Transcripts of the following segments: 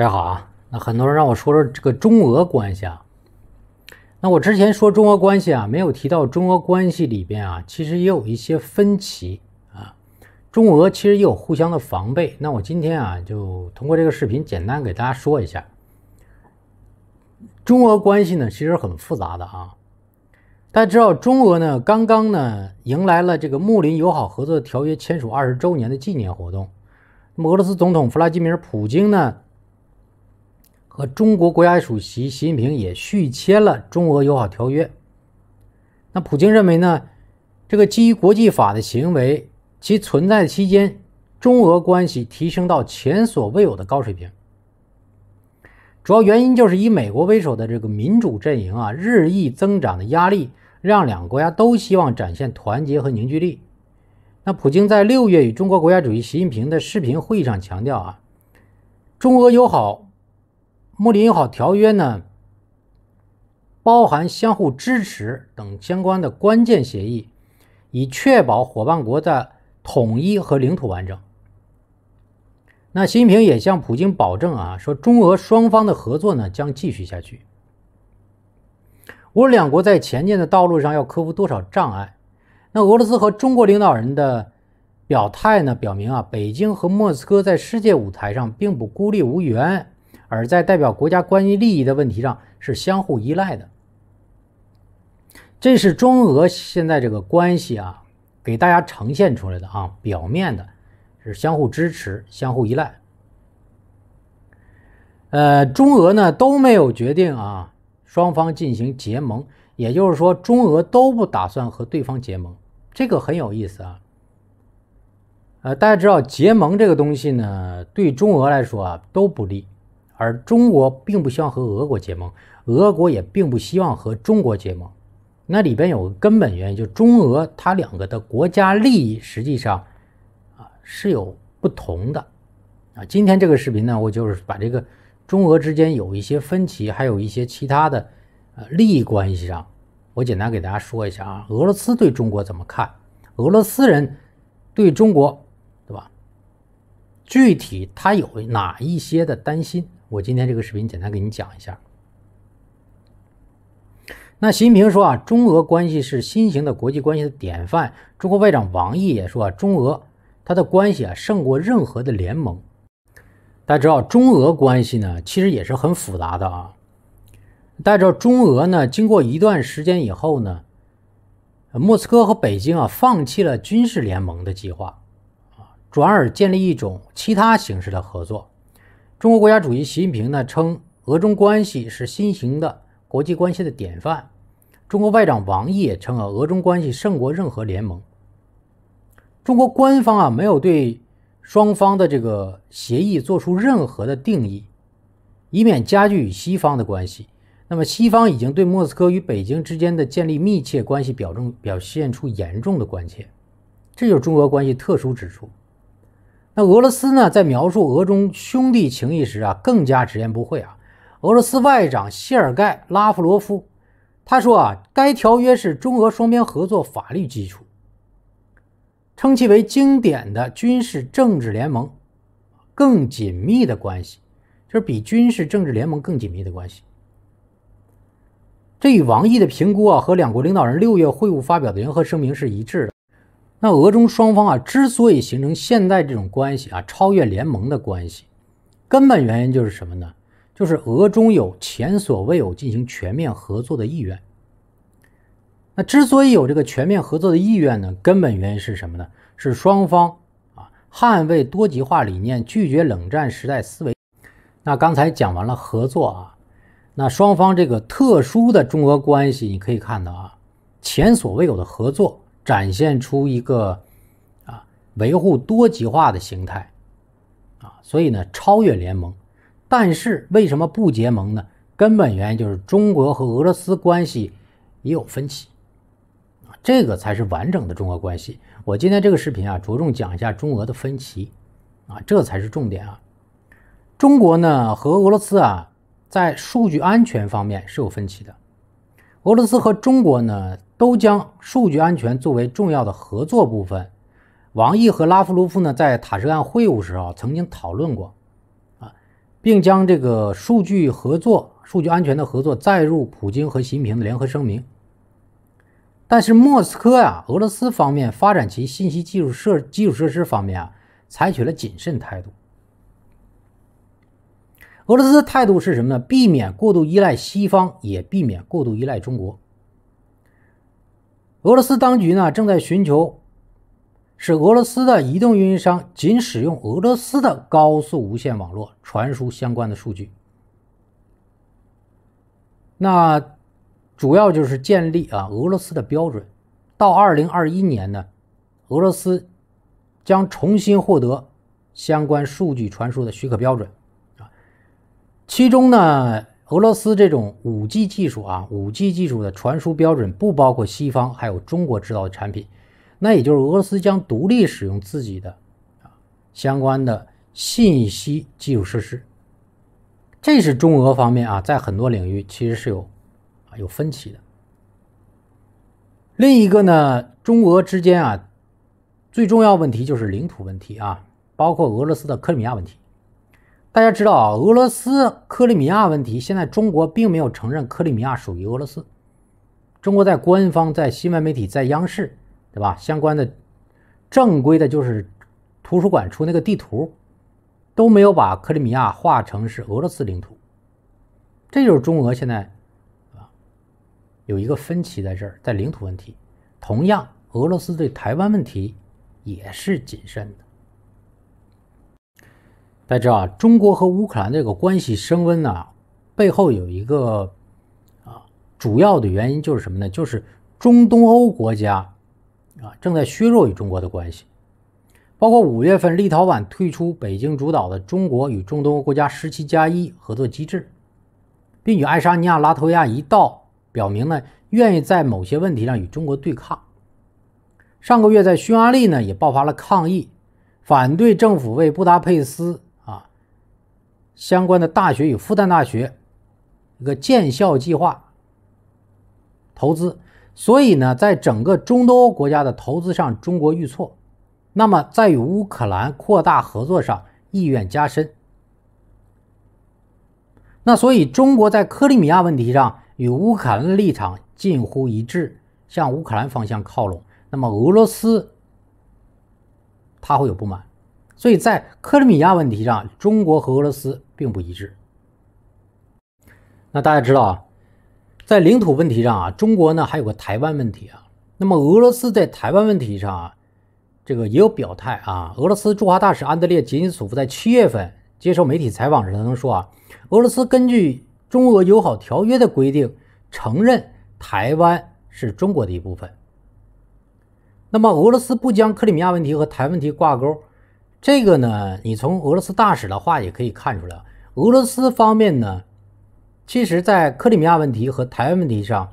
大家好啊，那很多人让我说说这个中俄关系啊。那我之前说中俄关系啊，没有提到中俄关系里边啊，其实也有一些分歧啊，中俄其实也有互相的防备。那我今天啊，就通过这个视频简单给大家说一下，中俄关系呢，其实很复杂的啊。大家知道，中俄呢刚刚呢迎来了这个《睦邻友好合作条约》签署二十周年的纪念活动，俄罗斯总统弗拉基米尔·普京呢。和中国国家主席习近平也续签了中俄友好条约。那普京认为呢？这个基于国际法的行为，其存在的期间，中俄关系提升到前所未有的高水平。主要原因就是以美国为首的这个民主阵营啊，日益增长的压力，让两个国家都希望展现团结和凝聚力。那普京在六月与中国国家主席习近平的视频会议上强调啊，中俄友好。穆里尼奥条约》呢，包含相互支持等相关的关键协议，以确保伙伴国的统一和领土完整。那习近平也向普京保证啊，说中俄双方的合作呢将继续下去。无论两国在前进的道路上要克服多少障碍，那俄罗斯和中国领导人的表态呢，表明啊，北京和莫斯科在世界舞台上并不孤立无援。而在代表国家关系利益的问题上是相互依赖的，这是中俄现在这个关系啊，给大家呈现出来的啊，表面的是相互支持、相互依赖。呃，中俄呢都没有决定啊，双方进行结盟，也就是说，中俄都不打算和对方结盟，这个很有意思啊。呃，大家知道结盟这个东西呢，对中俄来说啊都不利。而中国并不希望和俄国结盟，俄国也并不希望和中国结盟。那里边有个根本原因，就中俄它两个的国家利益实际上，啊是有不同的。啊，今天这个视频呢，我就是把这个中俄之间有一些分歧，还有一些其他的，呃，利益关系上，我简单给大家说一下啊。俄罗斯对中国怎么看？俄罗斯人对中国，对吧？具体他有哪一些的担心？我今天这个视频简单给你讲一下。那习近平说啊，中俄关系是新型的国际关系的典范。中国外长王毅也说啊，中俄它的关系啊胜过任何的联盟。大家知道，中俄关系呢其实也是很复杂的啊。大家知道，中俄呢经过一段时间以后呢，莫斯科和北京啊放弃了军事联盟的计划啊，转而建立一种其他形式的合作。中国国家主席习近平呢称俄中关系是新型的国际关系的典范。中国外长王毅也称啊，俄中关系胜过任何联盟。中国官方啊没有对双方的这个协议做出任何的定义，以免加剧与西方的关系。那么西方已经对莫斯科与北京之间的建立密切关系表征表现出严重的关切，这就是中俄关系特殊之处。那俄罗斯呢，在描述俄中兄弟情谊时啊，更加直言不讳啊。俄罗斯外长谢尔盖·拉夫罗夫他说啊，该条约是中俄双边合作法律基础，称其为经典的军事政治联盟，更紧密的关系，就是比军事政治联盟更紧密的关系。这与王毅的评估啊，和两国领导人六月会晤发表的联合声明是一致的。那俄中双方啊，之所以形成现在这种关系啊，超越联盟的关系，根本原因就是什么呢？就是俄中有前所未有进行全面合作的意愿。那之所以有这个全面合作的意愿呢，根本原因是什么呢？是双方啊，捍卫多极化理念，拒绝冷战时代思维。那刚才讲完了合作啊，那双方这个特殊的中俄关系，你可以看到啊，前所未有的合作。展现出一个啊维护多极化的形态啊，所以呢超越联盟，但是为什么不结盟呢？根本原因就是中国和俄罗斯关系也有分歧啊，这个才是完整的中俄关系。我今天这个视频啊着重讲一下中俄的分歧啊，这才是重点啊。中国呢和俄罗斯啊在数据安全方面是有分歧的。俄罗斯和中国呢，都将数据安全作为重要的合作部分。王毅和拉夫罗夫呢，在塔什干会晤时候曾经讨论过，啊，并将这个数据合作、数据安全的合作载入普京和习近平的联合声明。但是莫斯科呀，俄罗斯方面发展其信息技术设基础设施方面啊，采取了谨慎态度。俄罗斯态度是什么呢？避免过度依赖西方，也避免过度依赖中国。俄罗斯当局呢，正在寻求使俄罗斯的移动运营商仅使用俄罗斯的高速无线网络传输相关的数据。那主要就是建立啊俄罗斯的标准。到二零二一年呢，俄罗斯将重新获得相关数据传输的许可标准。其中呢，俄罗斯这种五 G 技术啊，五 G 技术的传输标准不包括西方，还有中国制造的产品。那也就是俄罗斯将独立使用自己的啊相关的信息基础设施。这是中俄方面啊，在很多领域其实是有啊有分歧的。另一个呢，中俄之间啊，最重要问题就是领土问题啊，包括俄罗斯的克里米亚问题。大家知道啊，俄罗斯克里米亚问题，现在中国并没有承认克里米亚属于俄罗斯。中国在官方、在新闻媒体、在央视，对吧？相关的正规的，就是图书馆出那个地图，都没有把克里米亚画成是俄罗斯领土。这就是中俄现在啊有一个分歧在这儿，在领土问题。同样，俄罗斯对台湾问题也是谨慎的。大家知道啊，中国和乌克兰这个关系升温呢，背后有一个啊主要的原因就是什么呢？就是中东欧国家啊正在削弱与中国的关系，包括五月份立陶宛退出北京主导的中国与中东欧国家十七加一合作机制，并与爱沙尼亚、拉脱维亚一道表明呢愿意在某些问题上与中国对抗。上个月在匈牙利呢也爆发了抗议，反对政府为布达佩斯。相关的大学与复旦大学一个建校计划投资，所以呢，在整个中东欧国家的投资上，中国遇错；那么在与乌克兰扩大合作上，意愿加深。那所以，中国在克里米亚问题上与乌克兰立场近乎一致，向乌克兰方向靠拢。那么俄罗斯他会有不满，所以在克里米亚问题上，中国和俄罗斯。并不一致。那大家知道啊，在领土问题上啊，中国呢还有个台湾问题啊。那么俄罗斯在台湾问题上，啊，这个也有表态啊。俄罗斯驻华大使安德烈·杰尼索夫在七月份接受媒体采访时曾说啊，俄罗斯根据中俄友好条约的规定，承认台湾是中国的一部分。那么俄罗斯不将克里米亚问题和台湾问题挂钩，这个呢，你从俄罗斯大使的话也可以看出来。俄罗斯方面呢，其实，在克里米亚问题和台湾问题上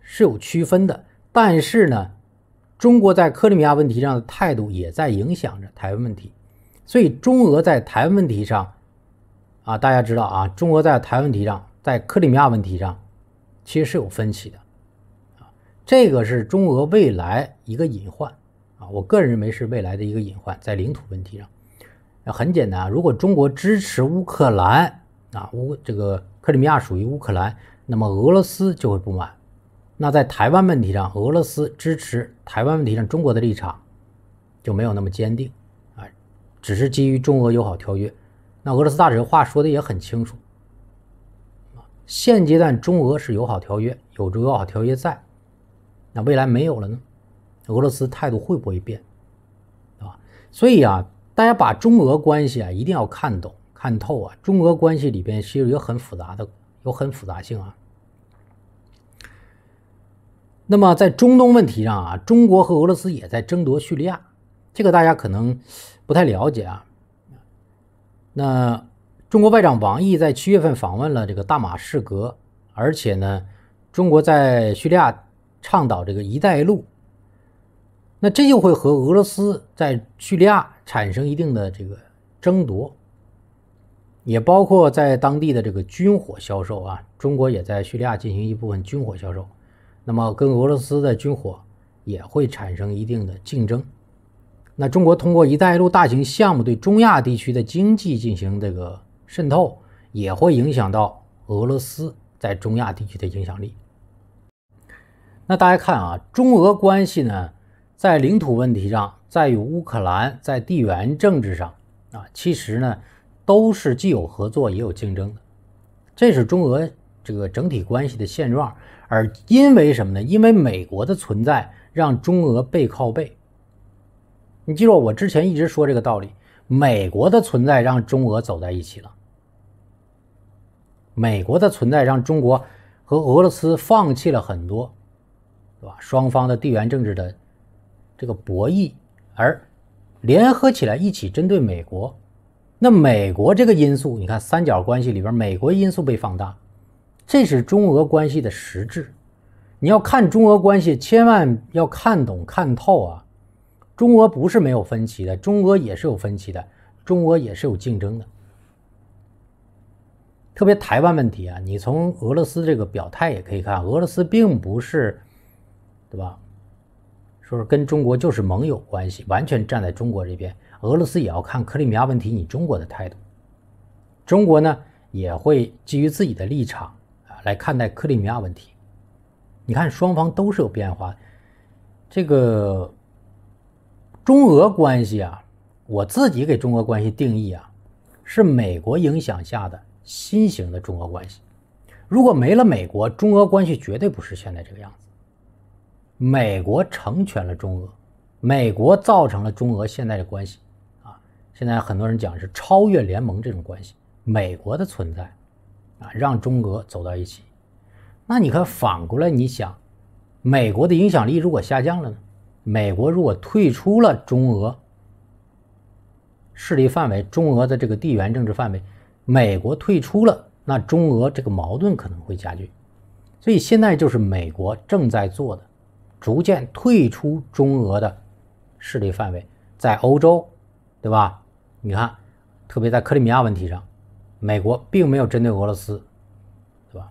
是有区分的。但是呢，中国在克里米亚问题上的态度也在影响着台湾问题。所以，中俄在台湾问题上，啊，大家知道啊，中俄在台湾问题上，在克里米亚问题上，其实是有分歧的。啊，这个是中俄未来一个隐患啊，我个人认为是未来的一个隐患，在领土问题上。很简单啊，如果中国支持乌克兰，啊，乌这个克里米亚属于乌克兰，那么俄罗斯就会不满。那在台湾问题上，俄罗斯支持台湾问题上中国的立场就没有那么坚定啊，只是基于中俄友好条约。那俄罗斯大使的话说的也很清楚现阶段中俄是友好条约，有友好条约在，那未来没有了呢，俄罗斯态度会不会变，啊，所以啊。大家把中俄关系啊一定要看懂看透啊！中俄关系里边其实有很复杂的有很复杂性啊。那么在中东问题上啊，中国和俄罗斯也在争夺叙利亚，这个大家可能不太了解啊。那中国外长王毅在七月份访问了这个大马士革，而且呢，中国在叙利亚倡导这个“一带一路”，那这就会和俄罗斯在叙利亚。产生一定的这个争夺，也包括在当地的这个军火销售啊，中国也在叙利亚进行一部分军火销售，那么跟俄罗斯的军火也会产生一定的竞争。那中国通过“一带一路”大型项目对中亚地区的经济进行这个渗透，也会影响到俄罗斯在中亚地区的影响力。那大家看啊，中俄关系呢，在领土问题上。在与乌克兰在地缘政治上啊，其实呢，都是既有合作也有竞争的。这是中俄这个整体关系的现状。而因为什么呢？因为美国的存在让中俄背靠背。你记住，我之前一直说这个道理：美国的存在让中俄走在一起了。美国的存在让中国和俄罗斯放弃了很多，对吧？双方的地缘政治的这个博弈。而联合起来一起针对美国，那美国这个因素，你看三角关系里边，美国因素被放大，这是中俄关系的实质。你要看中俄关系，千万要看懂看透啊！中俄不是没有分歧的，中俄也是有分歧的，中俄也是有竞争的。特别台湾问题啊，你从俄罗斯这个表态也可以看，俄罗斯并不是，对吧？说是跟中国就是盟友关系，完全站在中国这边。俄罗斯也要看克里米亚问题你中国的态度。中国呢也会基于自己的立场啊来看待克里米亚问题。你看双方都是有变化。这个中俄关系啊，我自己给中俄关系定义啊，是美国影响下的新型的中俄关系。如果没了美国，中俄关系绝对不是现在这个样子。美国成全了中俄，美国造成了中俄现在的关系。啊，现在很多人讲是超越联盟这种关系，美国的存在，啊，让中俄走到一起。那你看反过来你想，美国的影响力如果下降了呢？美国如果退出了中俄势力范围，中俄的这个地缘政治范围，美国退出了，那中俄这个矛盾可能会加剧。所以现在就是美国正在做的。逐渐退出中俄的势力范围，在欧洲，对吧？你看，特别在克里米亚问题上，美国并没有针对俄罗斯，对吧？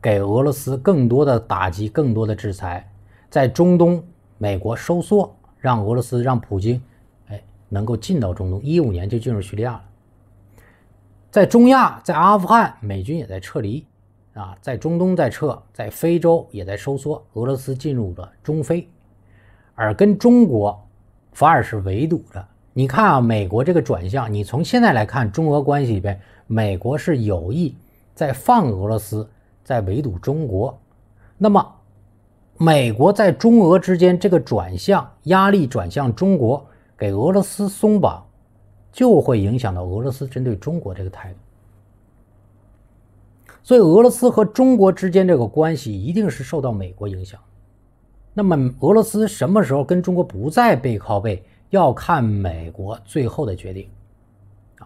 给俄罗斯更多的打击，更多的制裁。在中东，美国收缩，让俄罗斯让普京，哎，能够进到中东。一五年就进入叙利亚了，在中亚，在阿富汗，美军也在撤离。啊，在中东在撤，在非洲也在收缩。俄罗斯进入了中非，而跟中国反而是围堵着。你看啊，美国这个转向，你从现在来看，中俄关系里边，美国是有意在放俄罗斯，在围堵中国。那么，美国在中俄之间这个转向压力转向中国，给俄罗斯松绑，就会影响到俄罗斯针对中国这个态度。所以俄罗斯和中国之间这个关系一定是受到美国影响。那么俄罗斯什么时候跟中国不再背靠背，要看美国最后的决定。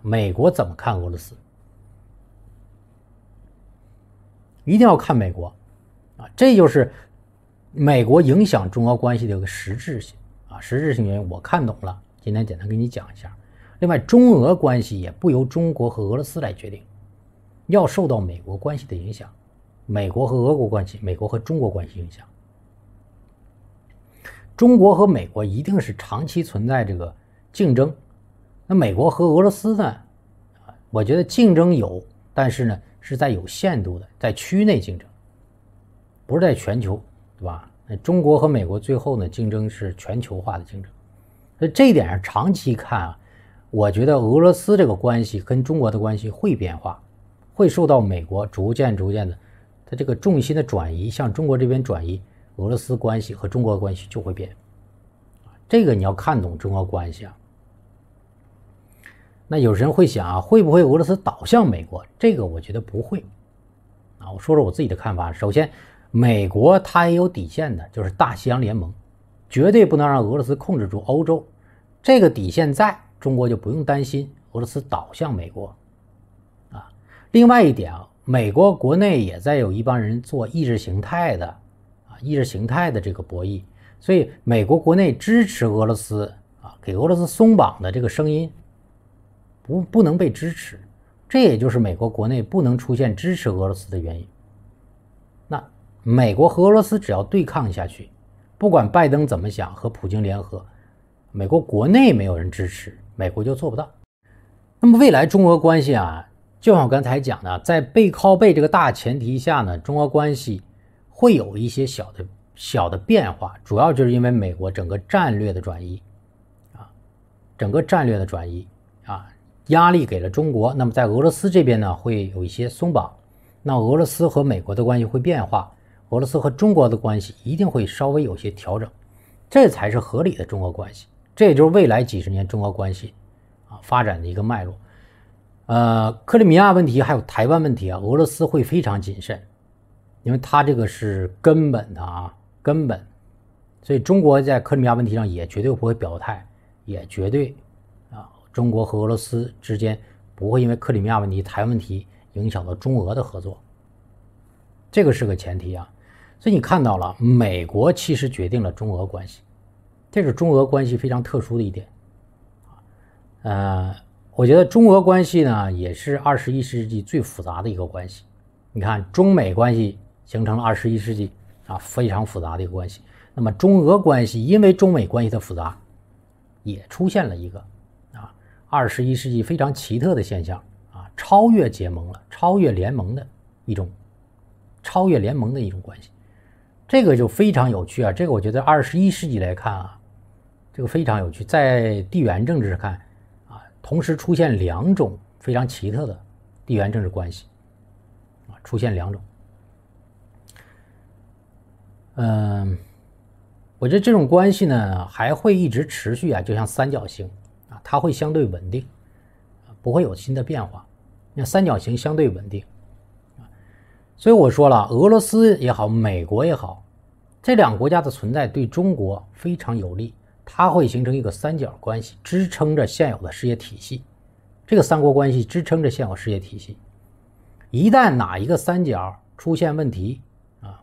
美国怎么看俄罗斯？一定要看美国。啊，这就是美国影响中俄关系的一个实质性啊实质性原因。我看懂了，今天简单给你讲一下。另外，中俄关系也不由中国和俄罗斯来决定。要受到美国关系的影响，美国和俄国关系、美国和中国关系影响，中国和美国一定是长期存在这个竞争。那美国和俄罗斯呢？我觉得竞争有，但是呢是在有限度的，在区内竞争，不是在全球，对吧？那中国和美国最后呢，竞争是全球化的竞争。所以这一点上，长期看啊，我觉得俄罗斯这个关系跟中国的关系会变化。会受到美国逐渐逐渐的，它这个重心的转移向中国这边转移，俄罗斯关系和中国关系就会变，这个你要看懂中俄关系啊。那有人会想啊，会不会俄罗斯倒向美国？这个我觉得不会，啊，我说说我自己的看法。首先，美国它也有底线的，就是大西洋联盟，绝对不能让俄罗斯控制住欧洲，这个底线在，中国就不用担心俄罗斯倒向美国。另外一点啊，美国国内也在有一帮人做意识形态的，啊，意识形态的这个博弈，所以美国国内支持俄罗斯啊，给俄罗斯松绑的这个声音，不不能被支持，这也就是美国国内不能出现支持俄罗斯的原因。那美国和俄罗斯只要对抗下去，不管拜登怎么想和普京联合，美国国内没有人支持，美国就做不到。那么未来中俄关系啊。就像我刚才讲的，在背靠背这个大前提下呢，中俄关系会有一些小的、小的变化，主要就是因为美国整个战略的转移，啊，整个战略的转移啊，压力给了中国。那么在俄罗斯这边呢，会有一些松绑，那俄罗斯和美国的关系会变化，俄罗斯和中国的关系一定会稍微有些调整，这才是合理的中俄关系，这也就是未来几十年中俄关系啊发展的一个脉络。呃，克里米亚问题还有台湾问题啊，俄罗斯会非常谨慎，因为他这个是根本的啊，根本。所以中国在克里米亚问题上也绝对不会表态，也绝对啊，中国和俄罗斯之间不会因为克里米亚问题、台湾问题影响到中俄的合作，这个是个前提啊。所以你看到了，美国其实决定了中俄关系，这是中俄关系非常特殊的一点啊，呃。我觉得中俄关系呢，也是二十一世纪最复杂的一个关系。你看，中美关系形成了二十一世纪啊非常复杂的一个关系。那么中俄关系，因为中美关系的复杂，也出现了一个啊二十一世纪非常奇特的现象啊超越结盟了，超越联盟的一种，超越联盟的一种关系。这个就非常有趣啊！这个我觉得二十一世纪来看啊，这个非常有趣，在地缘政治看。同时出现两种非常奇特的地缘政治关系，啊，出现两种。嗯，我觉得这种关系呢还会一直持续啊，就像三角形啊，它会相对稳定，不会有新的变化。那三角形相对稳定所以我说了，俄罗斯也好，美国也好，这两国家的存在对中国非常有利。它会形成一个三角关系，支撑着现有的世界体系。这个三国关系支撑着现有世界体系。一旦哪一个三角出现问题，啊，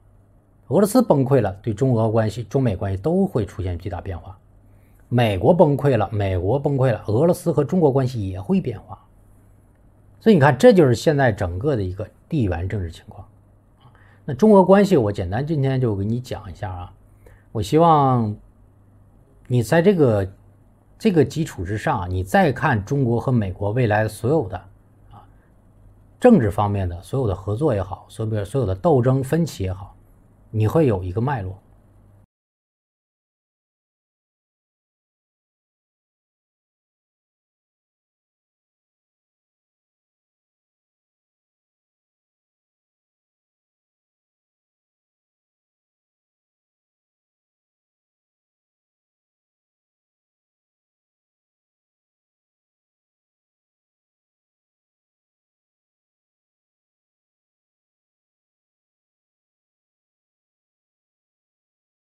俄罗斯崩溃了，对中俄关系、中美关系都会出现巨大变化。美国崩溃了，美国崩溃了，俄罗斯和中国关系也会变化。所以你看，这就是现在整个的一个地缘政治情况。那中俄关系，我简单今天就给你讲一下啊，我希望。你在这个这个基础之上，你再看中国和美国未来所有的啊政治方面的所有的合作也好，所比如所有的斗争分歧也好，你会有一个脉络。